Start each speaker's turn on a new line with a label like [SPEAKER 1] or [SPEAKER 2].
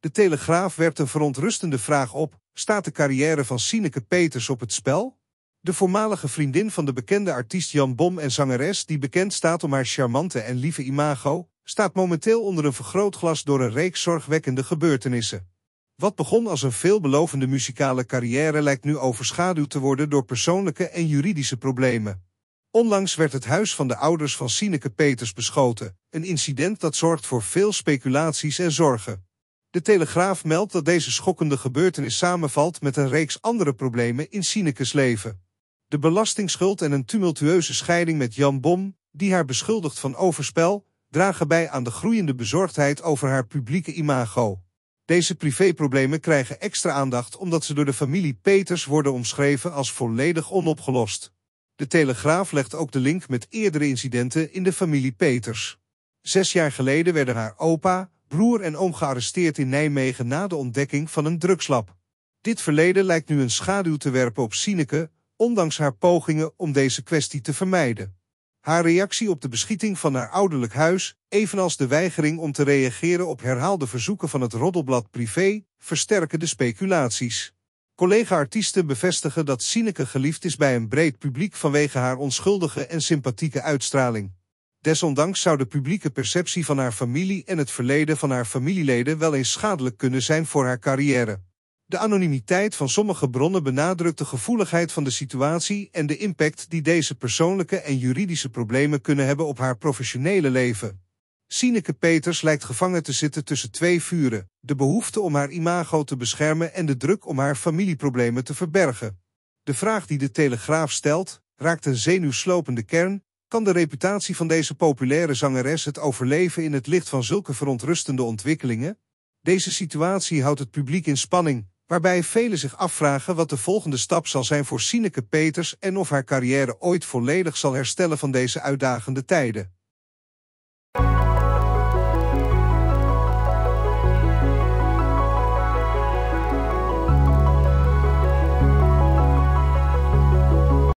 [SPEAKER 1] De Telegraaf werpt een verontrustende vraag op. Staat de carrière van Sineke Peters op het spel? De voormalige vriendin van de bekende artiest Jan Bom en zangeres... die bekend staat om haar charmante en lieve imago... staat momenteel onder een vergrootglas door een reeks zorgwekkende gebeurtenissen. Wat begon als een veelbelovende muzikale carrière... lijkt nu overschaduwd te worden door persoonlijke en juridische problemen. Onlangs werd het huis van de ouders van Sineke Peters beschoten... een incident dat zorgt voor veel speculaties en zorgen. De Telegraaf meldt dat deze schokkende gebeurtenis samenvalt met een reeks andere problemen in Sinekes leven. De belastingsschuld en een tumultueuze scheiding met Jan Bom, die haar beschuldigt van overspel, dragen bij aan de groeiende bezorgdheid over haar publieke imago. Deze privéproblemen krijgen extra aandacht omdat ze door de familie Peters worden omschreven als volledig onopgelost. De Telegraaf legt ook de link met eerdere incidenten in de familie Peters. Zes jaar geleden werden haar opa, broer en oom gearresteerd in Nijmegen na de ontdekking van een drugslab. Dit verleden lijkt nu een schaduw te werpen op Sineke, ondanks haar pogingen om deze kwestie te vermijden. Haar reactie op de beschieting van haar ouderlijk huis, evenals de weigering om te reageren op herhaalde verzoeken van het roddelblad privé, versterken de speculaties. Collega-artiesten bevestigen dat Sineke geliefd is bij een breed publiek vanwege haar onschuldige en sympathieke uitstraling. Desondanks zou de publieke perceptie van haar familie en het verleden van haar familieleden wel eens schadelijk kunnen zijn voor haar carrière. De anonimiteit van sommige bronnen benadrukt de gevoeligheid van de situatie en de impact die deze persoonlijke en juridische problemen kunnen hebben op haar professionele leven. Sineke Peters lijkt gevangen te zitten tussen twee vuren, de behoefte om haar imago te beschermen en de druk om haar familieproblemen te verbergen. De vraag die de Telegraaf stelt, raakt een zenuwslopende kern, kan de reputatie van deze populaire zangeres het overleven in het licht van zulke verontrustende ontwikkelingen? Deze situatie houdt het publiek in spanning, waarbij velen zich afvragen wat de volgende stap zal zijn voor Sineke Peters en of haar carrière ooit volledig zal herstellen van deze uitdagende tijden.